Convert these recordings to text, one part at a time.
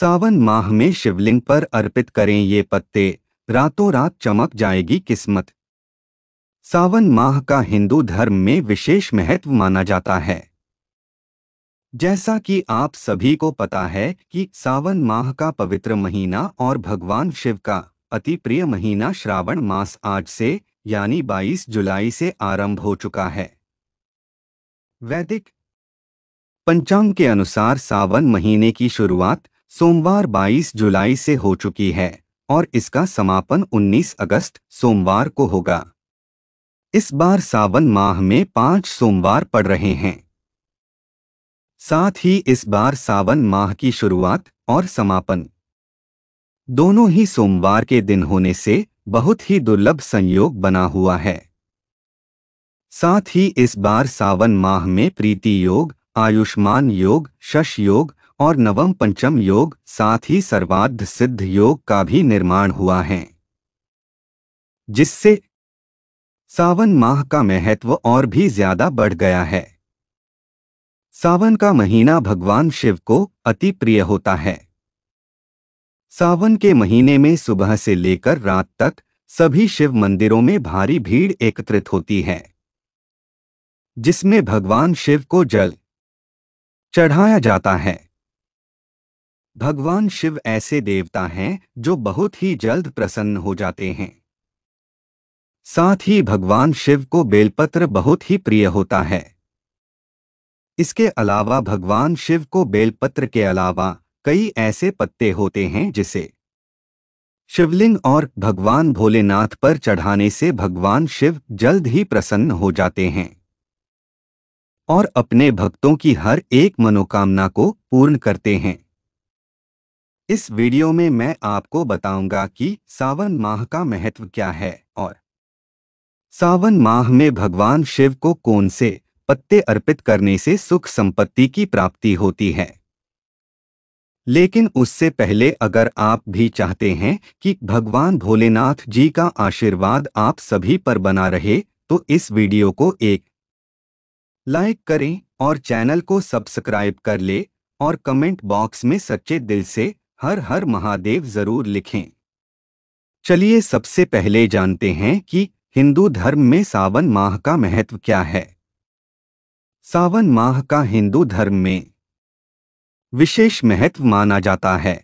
सावन माह में शिवलिंग पर अर्पित करें ये पत्ते रातों रात चमक जाएगी किस्मत सावन माह का हिंदू धर्म में विशेष महत्व माना जाता है जैसा कि आप सभी को पता है कि सावन माह का पवित्र महीना और भगवान शिव का अति प्रिय महीना श्रावण मास आज से यानी 22 जुलाई से आरंभ हो चुका है वैदिक पंचांग के अनुसार सावन महीने की शुरुआत सोमवार 22 जुलाई से हो चुकी है और इसका समापन 19 अगस्त सोमवार को होगा इस बार सावन माह में पांच सोमवार पड़ रहे हैं साथ ही इस बार सावन माह की शुरुआत और समापन दोनों ही सोमवार के दिन होने से बहुत ही दुर्लभ संयोग बना हुआ है साथ ही इस बार सावन माह में प्रीति योग आयुष्मान योग शश योग और नवम पंचम योग साथ ही सर्वाध सिद्ध योग का भी निर्माण हुआ है जिससे सावन माह का महत्व और भी ज्यादा बढ़ गया है सावन का महीना भगवान शिव को अति प्रिय होता है सावन के महीने में सुबह से लेकर रात तक सभी शिव मंदिरों में भारी भीड़ एकत्रित होती है जिसमें भगवान शिव को जल चढ़ाया जाता है भगवान शिव ऐसे देवता हैं जो बहुत ही जल्द प्रसन्न हो जाते हैं साथ ही भगवान शिव को बेलपत्र बहुत ही प्रिय होता है इसके अलावा भगवान शिव को बेलपत्र के अलावा कई ऐसे पत्ते होते हैं जिसे शिवलिंग और भगवान भोलेनाथ पर चढ़ाने से भगवान शिव जल्द ही प्रसन्न हो जाते हैं और अपने भक्तों की हर एक मनोकामना को पूर्ण करते हैं इस वीडियो में मैं आपको बताऊंगा कि सावन माह का महत्व क्या है और सावन माह में भगवान शिव को कौन से पत्ते अर्पित करने से सुख संपत्ति की प्राप्ति होती है लेकिन उससे पहले अगर आप भी चाहते हैं कि भगवान भोलेनाथ जी का आशीर्वाद आप सभी पर बना रहे तो इस वीडियो को एक लाइक करें और चैनल को सब्सक्राइब कर ले और कमेंट बॉक्स में सच्चे दिल से हर हर महादेव जरूर लिखें चलिए सबसे पहले जानते हैं कि हिंदू धर्म में सावन माह का महत्व क्या है सावन माह का हिंदू धर्म में विशेष महत्व माना जाता है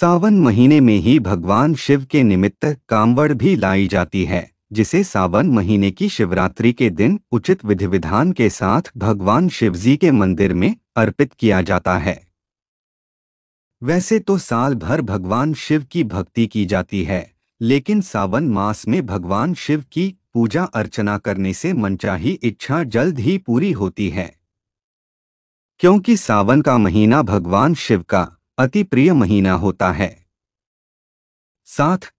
सावन महीने में ही भगवान शिव के निमित्त कांवड़ भी लाई जाती है जिसे सावन महीने की शिवरात्रि के दिन उचित विधि विधान के साथ भगवान शिवजी के मंदिर में अर्पित किया जाता है वैसे तो साल भर भगवान शिव की भक्ति की जाती है लेकिन सावन मास में भगवान शिव की पूजा अर्चना करने से मनचाही इच्छा जल्द ही पूरी होती है क्योंकि सावन का महीना भगवान शिव का अति प्रिय महीना होता है साथ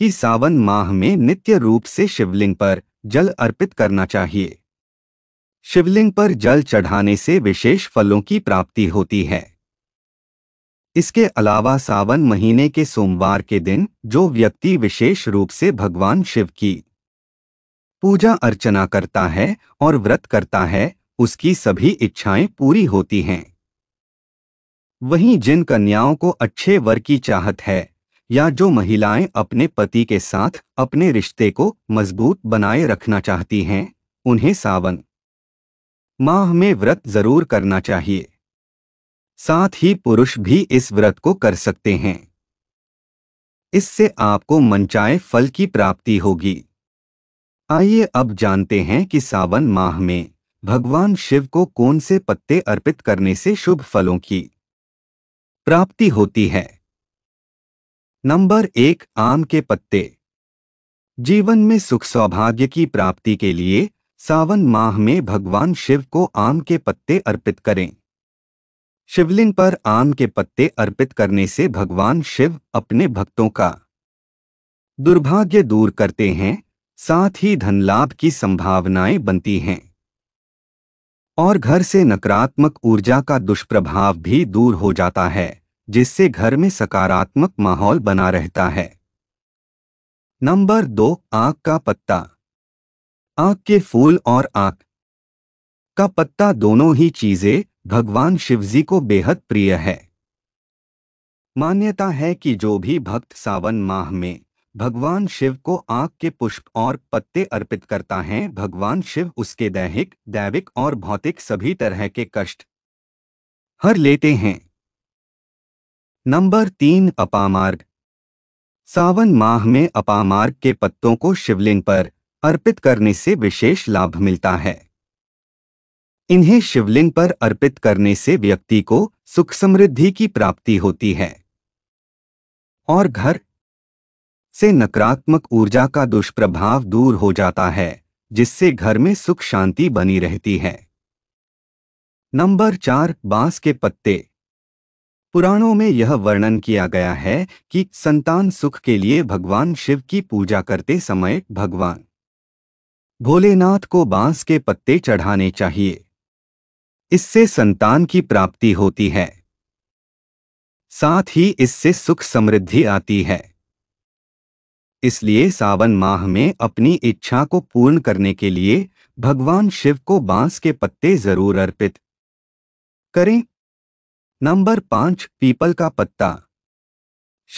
ही सावन माह में नित्य रूप से शिवलिंग पर जल अर्पित करना चाहिए शिवलिंग पर जल चढ़ाने से विशेष फलों की प्राप्ति होती है इसके अलावा सावन महीने के सोमवार के दिन जो व्यक्ति विशेष रूप से भगवान शिव की पूजा अर्चना करता है और व्रत करता है उसकी सभी इच्छाएं पूरी होती हैं वहीं जिन कन्याओं को अच्छे वर की चाहत है या जो महिलाएं अपने पति के साथ अपने रिश्ते को मजबूत बनाए रखना चाहती हैं उन्हें सावन माह में व्रत जरूर करना चाहिए साथ ही पुरुष भी इस व्रत को कर सकते हैं इससे आपको मनचाए फल की प्राप्ति होगी आइए अब जानते हैं कि सावन माह में भगवान शिव को कौन से पत्ते अर्पित करने से शुभ फलों की प्राप्ति होती है नंबर एक आम के पत्ते जीवन में सुख सौभाग्य की प्राप्ति के लिए सावन माह में भगवान शिव को आम के पत्ते अर्पित करें शिवलिंग पर आम के पत्ते अर्पित करने से भगवान शिव अपने भक्तों का दुर्भाग्य दूर करते हैं साथ ही धन लाभ की संभावनाएं बनती हैं और घर से नकारात्मक ऊर्जा का दुष्प्रभाव भी दूर हो जाता है जिससे घर में सकारात्मक माहौल बना रहता है नंबर दो आग का पत्ता आग के फूल और आग का पत्ता दोनों ही चीजें भगवान शिवजी को बेहद प्रिय है मान्यता है कि जो भी भक्त सावन माह में भगवान शिव को आग के पुष्प और पत्ते अर्पित करता है भगवान शिव उसके दैहिक दैविक और भौतिक सभी तरह के कष्ट हर लेते हैं नंबर तीन अपामार्ग सावन माह में अपामार्ग के पत्तों को शिवलिंग पर अर्पित करने से विशेष लाभ मिलता है इन्हें शिवलिंग पर अर्पित करने से व्यक्ति को सुख समृद्धि की प्राप्ति होती है और घर से नकारात्मक ऊर्जा का दुष्प्रभाव दूर हो जाता है जिससे घर में सुख शांति बनी रहती है नंबर चार बांस के पत्ते पुराणों में यह वर्णन किया गया है कि संतान सुख के लिए भगवान शिव की पूजा करते समय भगवान भोलेनाथ को बांस के पत्ते चढ़ाने चाहिए इससे संतान की प्राप्ति होती है साथ ही इससे सुख समृद्धि आती है इसलिए सावन माह में अपनी इच्छा को पूर्ण करने के लिए भगवान शिव को बांस के पत्ते जरूर अर्पित करें नंबर पांच पीपल का पत्ता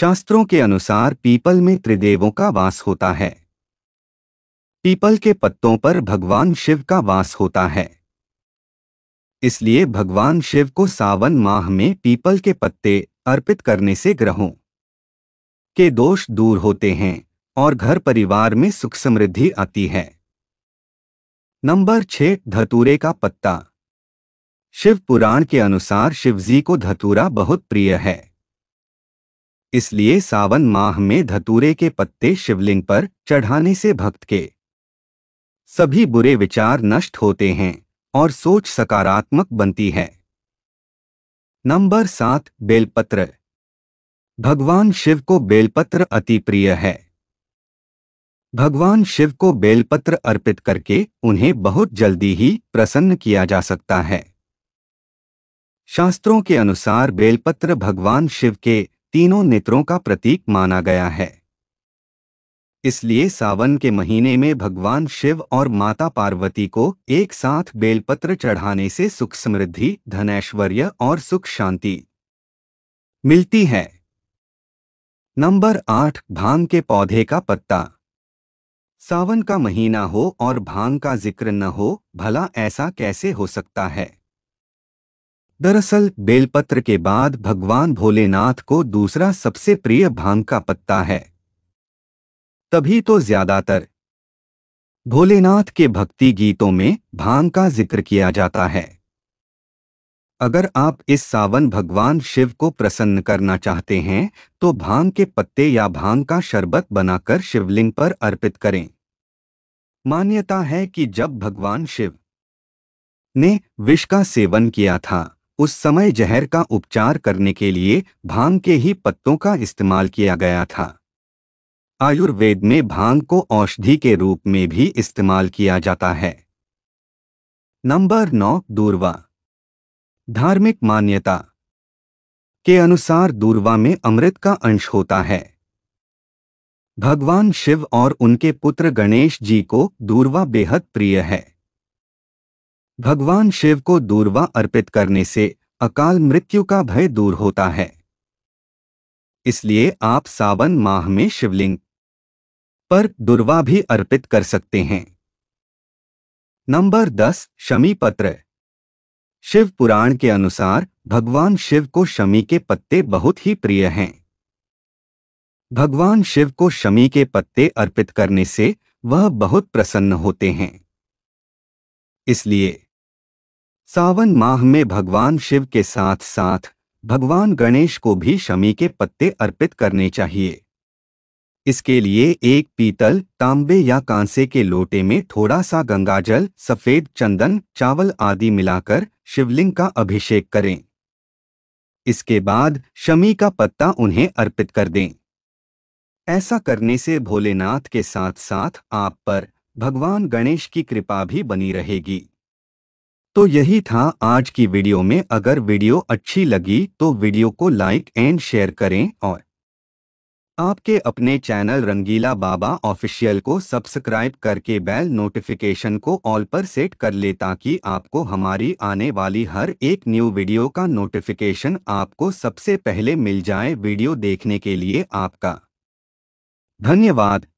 शास्त्रों के अनुसार पीपल में त्रिदेवों का वास होता है पीपल के पत्तों पर भगवान शिव का वास होता है इसलिए भगवान शिव को सावन माह में पीपल के पत्ते अर्पित करने से ग्रहों के दोष दूर होते हैं और घर परिवार में सुख समृद्धि आती है नंबर छह धतूरे का पत्ता शिव पुराण के अनुसार शिवजी को धतूरा बहुत प्रिय है इसलिए सावन माह में धतूरे के पत्ते शिवलिंग पर चढ़ाने से भक्त के सभी बुरे विचार नष्ट होते हैं और सोच सकारात्मक बनती है नंबर सात बेलपत्र भगवान शिव को बेलपत्र अति प्रिय है भगवान शिव को बेलपत्र अर्पित करके उन्हें बहुत जल्दी ही प्रसन्न किया जा सकता है शास्त्रों के अनुसार बेलपत्र भगवान शिव के तीनों नेत्रों का प्रतीक माना गया है इसलिए सावन के महीने में भगवान शिव और माता पार्वती को एक साथ बेलपत्र चढ़ाने से सुख समृद्धि धनैश्वर्य और सुख शांति मिलती है नंबर आठ भांग के पौधे का पत्ता सावन का महीना हो और भांग का जिक्र न हो भला ऐसा कैसे हो सकता है दरअसल बेलपत्र के बाद भगवान भोलेनाथ को दूसरा सबसे प्रिय भांग का पत्ता है तभी तो ज्यादातर भोलेनाथ के भक्ति गीतों में भांग का जिक्र किया जाता है अगर आप इस सावन भगवान शिव को प्रसन्न करना चाहते हैं तो भांग के पत्ते या भांग का शरबत बनाकर शिवलिंग पर अर्पित करें मान्यता है कि जब भगवान शिव ने विष का सेवन किया था उस समय जहर का उपचार करने के लिए भांग के ही पत्तों का इस्तेमाल किया गया था आयुर्वेद में भांग को औषधि के रूप में भी इस्तेमाल किया जाता है नंबर नौ दूरवा धार्मिक मान्यता के अनुसार दूरवा में अमृत का अंश होता है भगवान शिव और उनके पुत्र गणेश जी को दूरवा बेहद प्रिय है भगवान शिव को दूरवा अर्पित करने से अकाल मृत्यु का भय दूर होता है इसलिए आप सावन माह में शिवलिंग पर दुर्वा भी अर्पित कर सकते हैं नंबर दस शमी पत्र शिव पुराण के अनुसार भगवान शिव को शमी के पत्ते बहुत ही प्रिय हैं भगवान शिव को शमी के पत्ते अर्पित करने से वह बहुत प्रसन्न होते हैं इसलिए सावन माह में भगवान शिव के साथ साथ भगवान गणेश को भी शमी के पत्ते अर्पित करने चाहिए इसके लिए एक पीतल तांबे या कांसे के लोटे में थोड़ा सा गंगाजल सफेद चंदन चावल आदि मिलाकर शिवलिंग का अभिषेक करें इसके बाद शमी का पत्ता उन्हें अर्पित कर दें ऐसा करने से भोलेनाथ के साथ साथ आप पर भगवान गणेश की कृपा भी बनी रहेगी तो यही था आज की वीडियो में अगर वीडियो अच्छी लगी तो वीडियो को लाइक एंड शेयर करें और आपके अपने चैनल रंगीला बाबा ऑफिशियल को सब्सक्राइब करके बेल नोटिफिकेशन को ऑल पर सेट कर ले ताकि आपको हमारी आने वाली हर एक न्यू वीडियो का नोटिफिकेशन आपको सबसे पहले मिल जाए वीडियो देखने के लिए आपका धन्यवाद